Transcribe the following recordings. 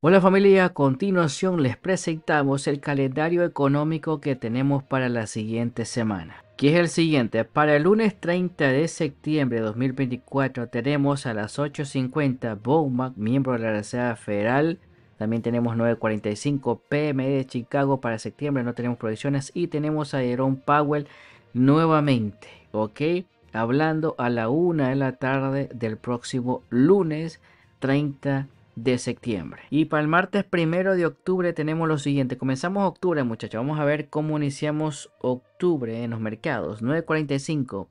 Hola familia, a continuación les presentamos el calendario económico que tenemos para la siguiente semana, que es el siguiente. Para el lunes 30 de septiembre de 2024 tenemos a las 8.50 Bowman, miembro de la Reserva Federal. También tenemos 9.45 PM e de Chicago para septiembre, no tenemos proyecciones. Y tenemos a Jerome Powell nuevamente, ¿ok? Hablando a la 1 de la tarde del próximo lunes 30 de de septiembre. Y para el martes primero de octubre tenemos lo siguiente. Comenzamos octubre, muchachos. Vamos a ver cómo iniciamos octubre en los mercados. 9.45.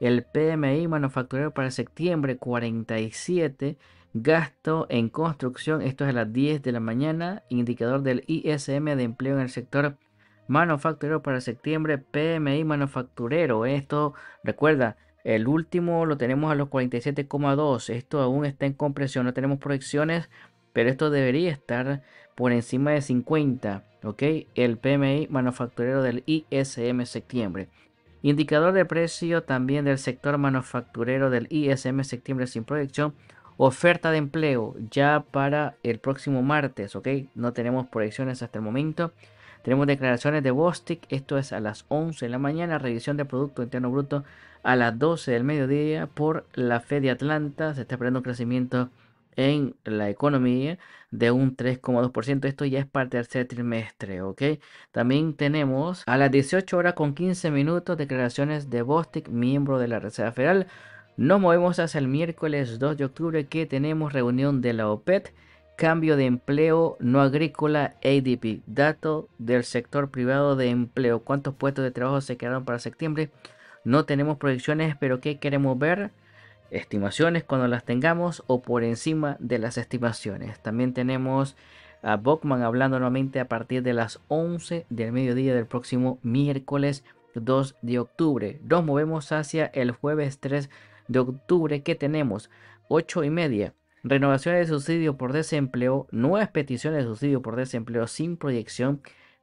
El PMI manufacturero para septiembre 47. Gasto en construcción. Esto es a las 10 de la mañana. Indicador del ISM de empleo en el sector manufacturero para septiembre. PMI manufacturero. Esto, recuerda, el último lo tenemos a los 47,2. Esto aún está en compresión, no tenemos proyecciones, pero esto debería estar por encima de 50, ¿ok? El PMI manufacturero del ISM septiembre. Indicador de precio también del sector manufacturero del ISM septiembre sin proyección. Oferta de empleo ya para el próximo martes, ¿ok? No tenemos proyecciones hasta el momento. Tenemos declaraciones de Bostic, esto es a las 11 de la mañana, revisión de Producto Interno Bruto a las 12 del mediodía por la Fed de Atlanta. Se está esperando un crecimiento en la economía de un 3,2%. Esto ya es parte del tercer trimestre, ¿ok? También tenemos a las 18 horas con 15 minutos declaraciones de Bostic, miembro de la Reserva Federal. Nos movemos hacia el miércoles 2 de octubre que tenemos reunión de la OPET Cambio de empleo no agrícola ADP. Dato del sector privado de empleo. ¿Cuántos puestos de trabajo se quedaron para septiembre? No tenemos proyecciones, pero ¿qué queremos ver? Estimaciones cuando las tengamos o por encima de las estimaciones. También tenemos a Bokman hablando nuevamente a partir de las 11 del mediodía del próximo miércoles 2 de octubre. Nos movemos hacia el jueves 3 de octubre ¿Qué tenemos 8 y media renovaciones de subsidio por desempleo, nuevas peticiones de subsidio por desempleo sin proyección,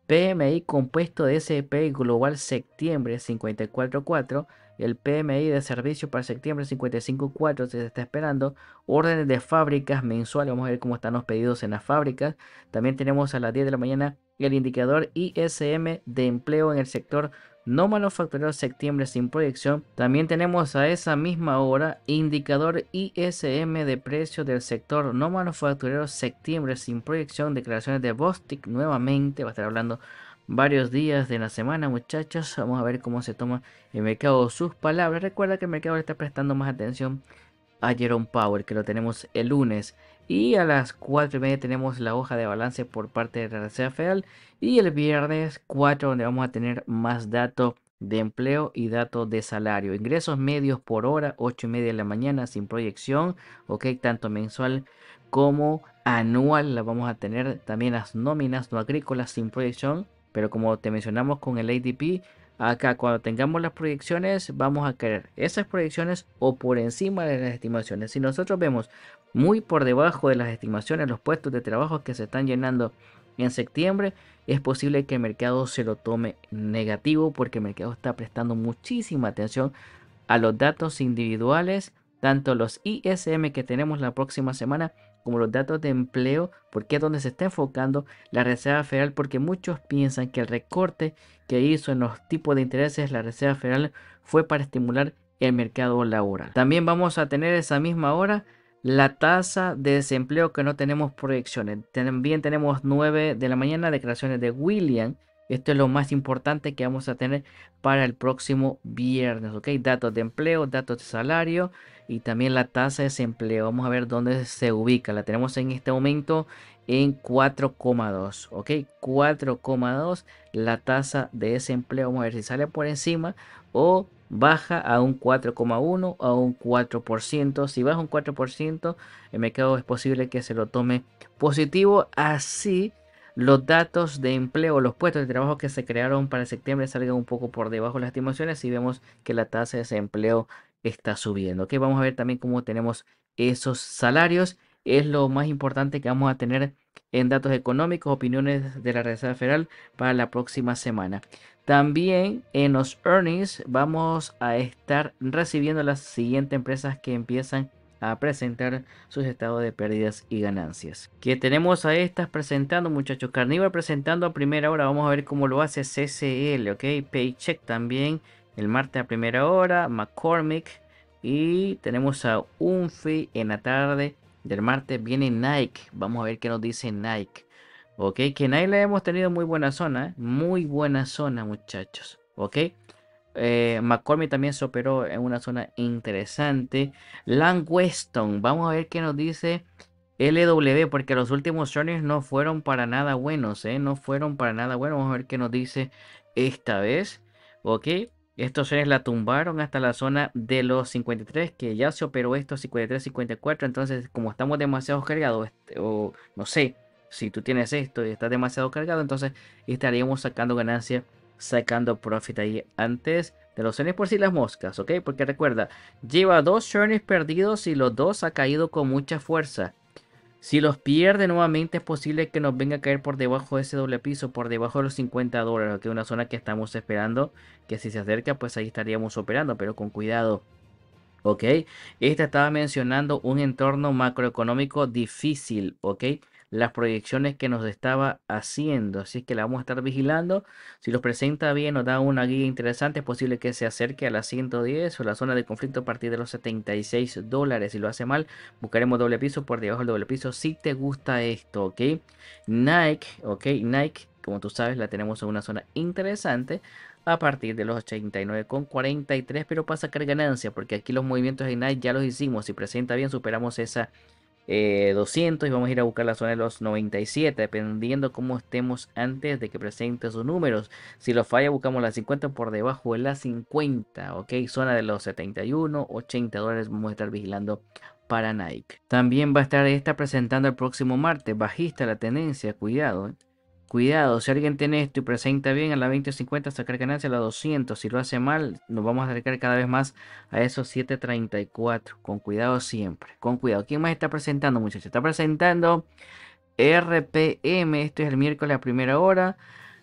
PMI compuesto de S&P global septiembre 54.4, el PMI de servicio para septiembre 55.4 se está esperando, órdenes de fábricas mensuales, vamos a ver cómo están los pedidos en las fábricas, también tenemos a las 10 de la mañana el indicador ISM de empleo en el sector no manufacturero, septiembre sin proyección. También tenemos a esa misma hora indicador ISM de precio del sector no manufacturero septiembre sin proyección. Declaraciones de Bostic nuevamente. Va a estar hablando varios días de la semana, muchachos. Vamos a ver cómo se toma el mercado sus palabras. Recuerda que el mercado le está prestando más atención a Jerome Power que lo tenemos el lunes. Y a las 4 y media tenemos la hoja de balance por parte de la Y el viernes 4 donde vamos a tener más datos de empleo y datos de salario. Ingresos medios por hora, 8 y media de la mañana sin proyección, ok, tanto mensual como anual. La vamos a tener también las nóminas no agrícolas sin proyección, pero como te mencionamos con el ADP, Acá cuando tengamos las proyecciones vamos a querer esas proyecciones o por encima de las estimaciones. Si nosotros vemos muy por debajo de las estimaciones los puestos de trabajo que se están llenando en septiembre, es posible que el mercado se lo tome negativo porque el mercado está prestando muchísima atención a los datos individuales, tanto los ISM que tenemos la próxima semana como los datos de empleo, porque es donde se está enfocando la Reserva Federal, porque muchos piensan que el recorte que hizo en los tipos de intereses la Reserva Federal fue para estimular el mercado laboral. También vamos a tener esa misma hora la tasa de desempleo que no tenemos proyecciones. También tenemos 9 de la mañana declaraciones de William esto es lo más importante que vamos a tener para el próximo viernes, ¿ok? Datos de empleo, datos de salario y también la tasa de desempleo. Vamos a ver dónde se ubica. La tenemos en este momento en 4,2, ¿ok? 4,2 la tasa de desempleo. Vamos a ver si sale por encima o baja a un 4,1 a un 4%. Si baja un 4%, el mercado es posible que se lo tome positivo. Así los datos de empleo, los puestos de trabajo que se crearon para septiembre salgan un poco por debajo de las estimaciones y vemos que la tasa de desempleo está subiendo. Vamos a ver también cómo tenemos esos salarios. Es lo más importante que vamos a tener en datos económicos, opiniones de la Reserva Federal para la próxima semana. También en los earnings vamos a estar recibiendo las siguientes empresas que empiezan a presentar sus estados de pérdidas y ganancias. Que tenemos a estas presentando, muchachos. Carnival presentando a primera hora. Vamos a ver cómo lo hace CCL, ok. Paycheck también el martes a primera hora. McCormick. Y tenemos a Unfi en la tarde del martes. Viene Nike. Vamos a ver qué nos dice Nike. Ok, que Nike le hemos tenido muy buena zona. ¿eh? Muy buena zona, muchachos. Ok. Eh, McCormick también se operó en una zona interesante. Lang Weston, vamos a ver qué nos dice LW, porque los últimos Journeys no fueron para nada buenos, ¿eh? no fueron para nada buenos. Vamos a ver qué nos dice esta vez. Ok, estos seres la tumbaron hasta la zona de los 53, que ya se operó estos 53, 54. Entonces, como estamos demasiado cargados, este, o no sé, si tú tienes esto y estás demasiado cargado, entonces estaríamos sacando ganancias sacando profit ahí antes de los earnings por si las moscas, ¿ok? Porque recuerda, lleva dos earnings perdidos y los dos ha caído con mucha fuerza. Si los pierde nuevamente es posible que nos venga a caer por debajo de ese doble piso, por debajo de los 50 dólares, que ¿ok? es una zona que estamos esperando, que si se acerca pues ahí estaríamos operando, pero con cuidado. ¿ok? Esta estaba mencionando un entorno macroeconómico difícil, ¿ok? las proyecciones que nos estaba haciendo. Así que la vamos a estar vigilando. Si los presenta bien, nos da una guía interesante. Es posible que se acerque a las 110 o la zona de conflicto a partir de los 76 dólares. Si lo hace mal, buscaremos doble piso por debajo del doble piso. Si te gusta esto, ok. Nike, ok, Nike. Como tú sabes, la tenemos en una zona interesante a partir de los 89,43, pero pasa sacar ganancia, porque aquí los movimientos de Nike ya los hicimos. Si presenta bien, superamos esa 200 eh, y vamos a ir a buscar la zona de los 97, dependiendo cómo estemos antes de que presente sus números. Si lo falla, buscamos la 50 por debajo de la 50, ok, zona de los 71, 80 dólares, vamos a estar vigilando para Nike. También va a estar esta presentando el próximo martes, bajista la tendencia, cuidado. ¿eh? Cuidado, si alguien tiene esto y presenta bien a la 2050, sacar ganancia a la 200. Si lo hace mal, nos vamos a acercar cada vez más a esos 734. Con cuidado siempre, con cuidado. ¿Quién más está presentando, muchachos? Está presentando RPM, esto es el miércoles a primera hora.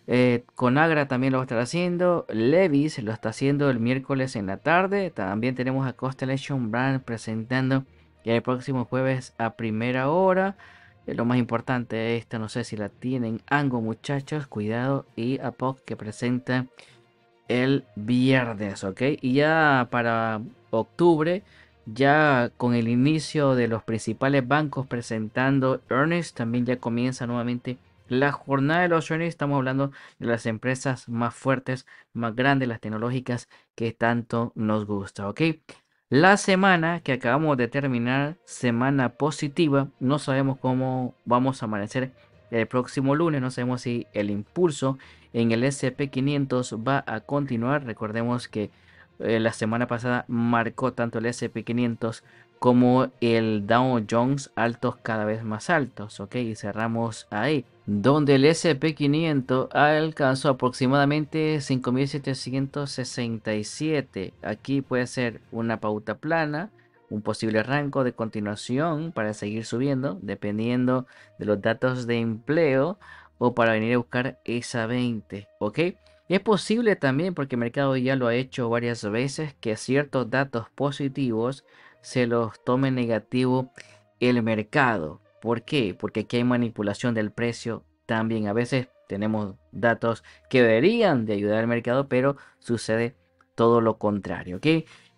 Eh, Conagra también lo va a estar haciendo. Levis lo está haciendo el miércoles en la tarde. También tenemos a Constellation Brand presentando el próximo jueves a primera hora lo más importante es esta, no sé si la tienen. Ango, muchachos, cuidado. Y Apoc que presenta el viernes, ¿ok? Y ya para octubre, ya con el inicio de los principales bancos presentando earnings, también ya comienza nuevamente la jornada de los earnings. Estamos hablando de las empresas más fuertes, más grandes, las tecnológicas que tanto nos gusta, ¿ok? La semana que acabamos de terminar, semana positiva, no sabemos cómo vamos a amanecer el próximo lunes, no sabemos si el impulso en el SP500 va a continuar. Recordemos que eh, la semana pasada marcó tanto el SP500 como el Dow Jones altos cada vez más altos, ¿ok? Y cerramos ahí donde el SP500 alcanzó aproximadamente 5.767. Aquí puede ser una pauta plana, un posible rango de continuación para seguir subiendo, dependiendo de los datos de empleo o para venir a buscar esa 20, ¿ok? es posible también, porque el mercado ya lo ha hecho varias veces, que ciertos datos positivos se los tome negativo el mercado. ¿Por qué? Porque aquí hay manipulación del precio también. A veces tenemos datos que deberían de ayudar al mercado, pero sucede todo lo contrario, ¿ok?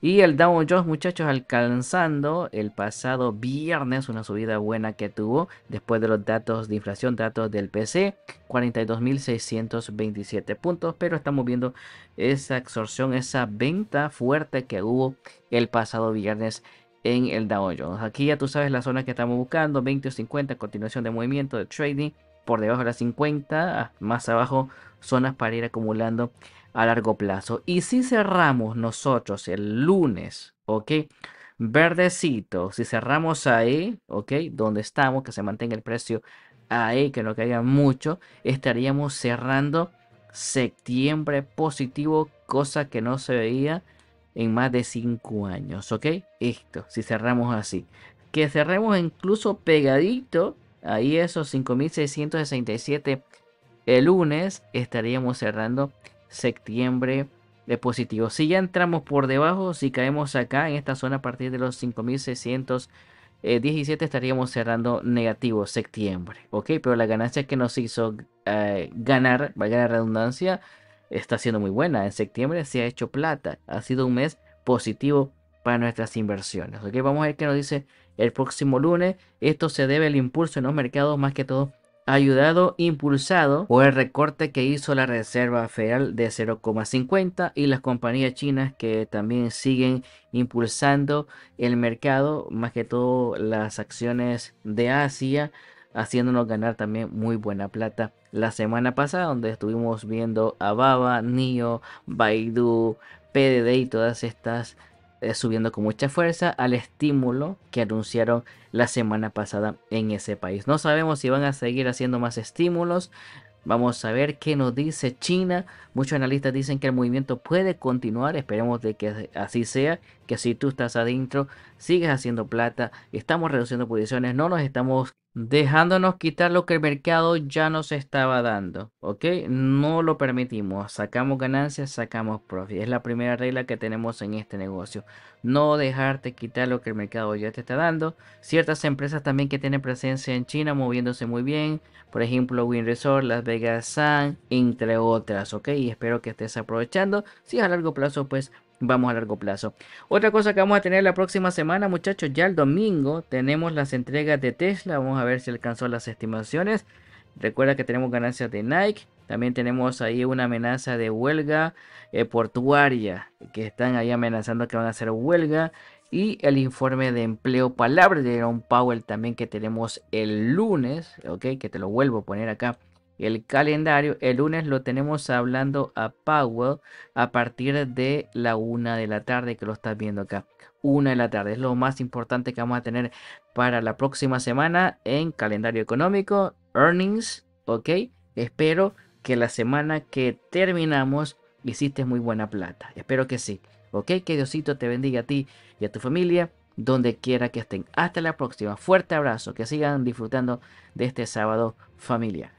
Y el Dow Jones, muchachos, alcanzando el pasado viernes una subida buena que tuvo después de los datos de inflación, datos del PC, 42.627 puntos, pero estamos viendo esa absorción, esa venta fuerte que hubo el pasado viernes en el Dow Jones. Aquí ya tú sabes la zona que estamos buscando, 20 o 50, continuación de movimiento de trading, por debajo de las 50, ah, más abajo zonas para ir acumulando a largo plazo. Y si cerramos nosotros el lunes, ¿ok? Verdecito, si cerramos ahí, ¿ok? Donde estamos, que se mantenga el precio ahí, que no caiga mucho, estaríamos cerrando septiembre positivo, cosa que no se veía en más de 5 años, ¿ok? Esto, si cerramos así. Que cerremos incluso pegadito, ahí esos 5.667 el lunes estaríamos cerrando septiembre de positivo. Si ya entramos por debajo, si caemos acá en esta zona a partir de los 5.617... estaríamos cerrando negativo septiembre, ¿ok? Pero la ganancia que nos hizo eh, ganar, valga la redundancia, está siendo muy buena. En septiembre se ha hecho plata. Ha sido un mes positivo para nuestras inversiones. Vamos a ver qué nos dice el próximo lunes. Esto se debe al impulso en los mercados, más que todo ayudado, impulsado por el recorte que hizo la Reserva Federal de 0,50 y las compañías chinas que también siguen impulsando el mercado, más que todo las acciones de Asia haciéndonos ganar también muy buena plata. La semana pasada, donde estuvimos viendo a Baba, Nio, Baidu, PDD y todas estas eh, subiendo con mucha fuerza al estímulo que anunciaron la semana pasada en ese país. No sabemos si van a seguir haciendo más estímulos. Vamos a ver qué nos dice China. Muchos analistas dicen que el movimiento puede continuar. Esperemos de que así sea. Que si tú estás adentro, sigues haciendo plata. Estamos reduciendo posiciones. No nos estamos dejándonos quitar lo que el mercado ya nos estaba dando, ¿ok? No lo permitimos, sacamos ganancias, sacamos profit, es la primera regla que tenemos en este negocio, no dejarte quitar lo que el mercado ya te está dando, ciertas empresas también que tienen presencia en China moviéndose muy bien, por ejemplo Win Resort, Las Vegas Sun, entre otras, ¿ok? Y espero que estés aprovechando, si a largo plazo pues vamos a largo plazo. Otra cosa que vamos a tener la próxima semana, muchachos, ya el domingo tenemos las entregas de Tesla. Vamos a ver si alcanzó las estimaciones. Recuerda que tenemos ganancias de Nike. También tenemos ahí una amenaza de huelga eh, portuaria que están ahí amenazando que van a hacer huelga. Y el informe de empleo palabra de Ron Powell también que tenemos el lunes, ok, que te lo vuelvo a poner acá el calendario. El lunes lo tenemos hablando a Powell a partir de la una de la tarde que lo estás viendo acá. Una de la tarde es lo más importante que vamos a tener para la próxima semana en calendario económico, earnings, ¿ok? Espero que la semana que terminamos hiciste muy buena plata. Espero que sí, ¿ok? Que Diosito te bendiga a ti y a tu familia donde quiera que estén. Hasta la próxima. Fuerte abrazo. Que sigan disfrutando de este sábado familiar.